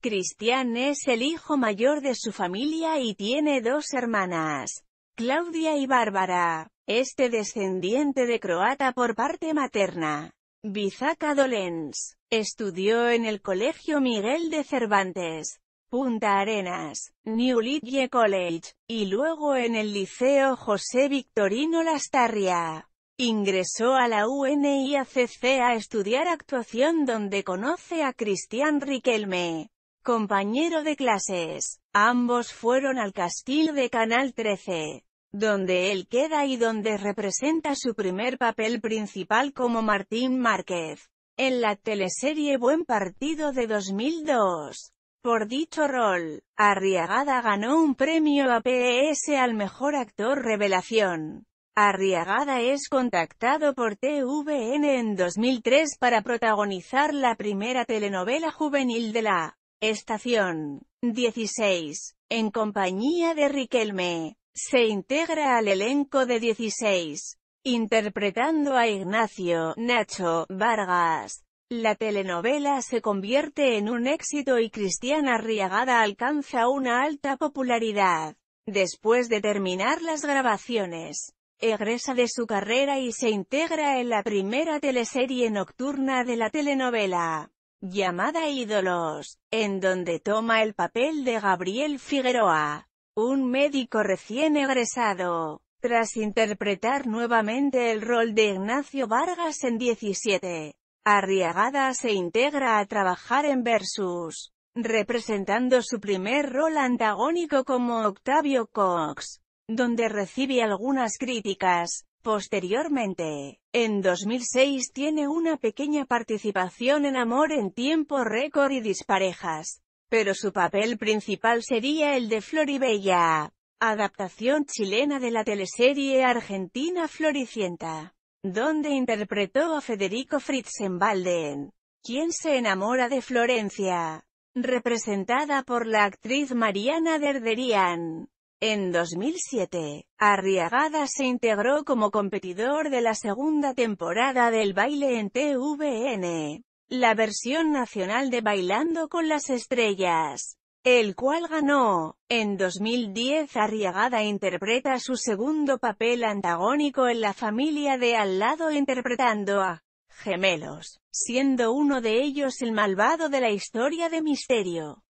Cristian es el hijo mayor de su familia y tiene dos hermanas, Claudia y Bárbara. Este descendiente de croata por parte materna, Bizaca Dolens, estudió en el Colegio Miguel de Cervantes, Punta Arenas, New Lidge College, y luego en el Liceo José Victorino Lastarria. Ingresó a la UNIACC a estudiar actuación donde conoce a Cristian Riquelme, compañero de clases. Ambos fueron al castillo de Canal 13, donde él queda y donde representa su primer papel principal como Martín Márquez, en la teleserie Buen Partido de 2002. Por dicho rol, Arriagada ganó un premio APS e al Mejor Actor Revelación. Arriagada es contactado por TVN en 2003 para protagonizar la primera telenovela juvenil de la Estación 16, en compañía de Riquelme, se integra al elenco de 16, interpretando a Ignacio, Nacho, Vargas. La telenovela se convierte en un éxito y Cristiana Arriagada alcanza una alta popularidad. Después de terminar las grabaciones, egresa de su carrera y se integra en la primera teleserie nocturna de la telenovela llamada Ídolos, en donde toma el papel de Gabriel Figueroa, un médico recién egresado, tras interpretar nuevamente el rol de Ignacio Vargas en 17. Arriagada se integra a trabajar en Versus, representando su primer rol antagónico como Octavio Cox, donde recibe algunas críticas, Posteriormente, en 2006 tiene una pequeña participación en Amor en tiempo récord y disparejas, pero su papel principal sería el de Floribella, adaptación chilena de la teleserie argentina Floricienta, donde interpretó a Federico Fritzenbalden, quien se enamora de Florencia, representada por la actriz Mariana Derderian. En 2007, Arriagada se integró como competidor de la segunda temporada del baile en TVN, la versión nacional de Bailando con las Estrellas, el cual ganó. En 2010 Arriagada interpreta su segundo papel antagónico en la familia de Al lado interpretando a gemelos, siendo uno de ellos el malvado de la historia de misterio.